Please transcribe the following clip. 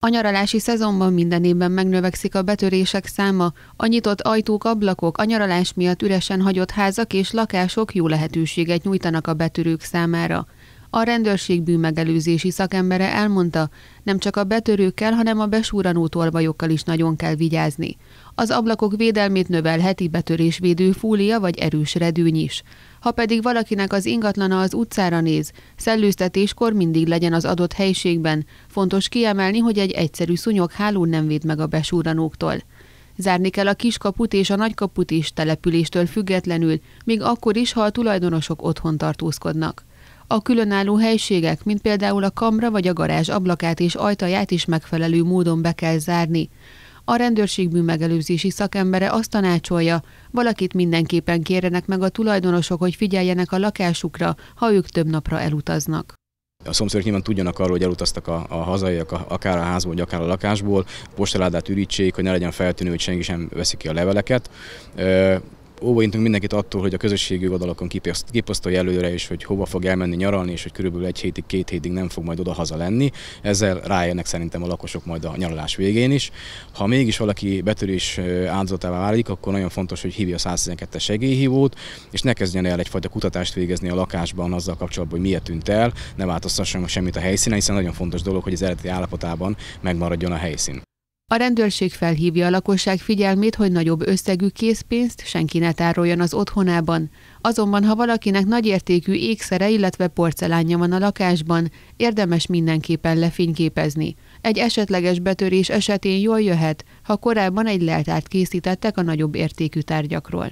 A nyaralási szezonban minden évben megnövekszik a betörések száma, a nyitott ajtók, ablakok, a nyaralás miatt üresen hagyott házak és lakások jó lehetőséget nyújtanak a betörők számára. A rendőrség bűnmegelőzési szakembere elmondta, nem csak a betörőkkel, hanem a besúranó tolvajokkal is nagyon kell vigyázni. Az ablakok védelmét növelheti betörésvédő fólia vagy erős redőny is. Ha pedig valakinek az ingatlana az utcára néz, szellőztetéskor mindig legyen az adott helyiségben. Fontos kiemelni, hogy egy egyszerű háló nem véd meg a besúranóktól. Zárni kell a kiskaput és a nagykaput is településtől függetlenül, még akkor is, ha a tulajdonosok otthon tartózkodnak. A különálló helységek, mint például a kamra vagy a garázs ablakát és ajtaját is megfelelő módon be kell zárni. A rendőrség bűnmegelőzési szakembere azt tanácsolja, valakit mindenképpen kérenek meg a tulajdonosok, hogy figyeljenek a lakásukra, ha ők több napra elutaznak. A szomszédok nyilván tudjanak arról, hogy elutaztak a, a hazaiak, akár a házból, vagy akár a lakásból, postaládát ürítsék, hogy ne legyen feltűnő, hogy senki sem veszi ki a leveleket óvaintunk mindenkit attól, hogy a közösségi oldalakon kiposztolja előre is, hogy hova fog elmenni nyaralni, és hogy körülbelül egy hétig, két hétig nem fog majd oda-haza lenni. Ezzel rájönnek szerintem a lakosok majd a nyaralás végén is. Ha mégis valaki betörés áldozatává válik, akkor nagyon fontos, hogy hívja a 112-es segélyhívót, és ne kezdjen el egyfajta kutatást végezni a lakásban azzal kapcsolatban, hogy miért tűnt el, ne változtasson semmit a helyszínen, hiszen nagyon fontos dolog, hogy az eredeti állapotában megmaradjon a helyszín. A rendőrség felhívja a lakosság figyelmét, hogy nagyobb összegű készpénzt senki ne tároljon az otthonában. Azonban, ha valakinek nagyértékű ékszere, illetve porcelánja van a lakásban, érdemes mindenképpen lefényképezni. Egy esetleges betörés esetén jól jöhet, ha korábban egy leltárt készítettek a nagyobb értékű tárgyakról.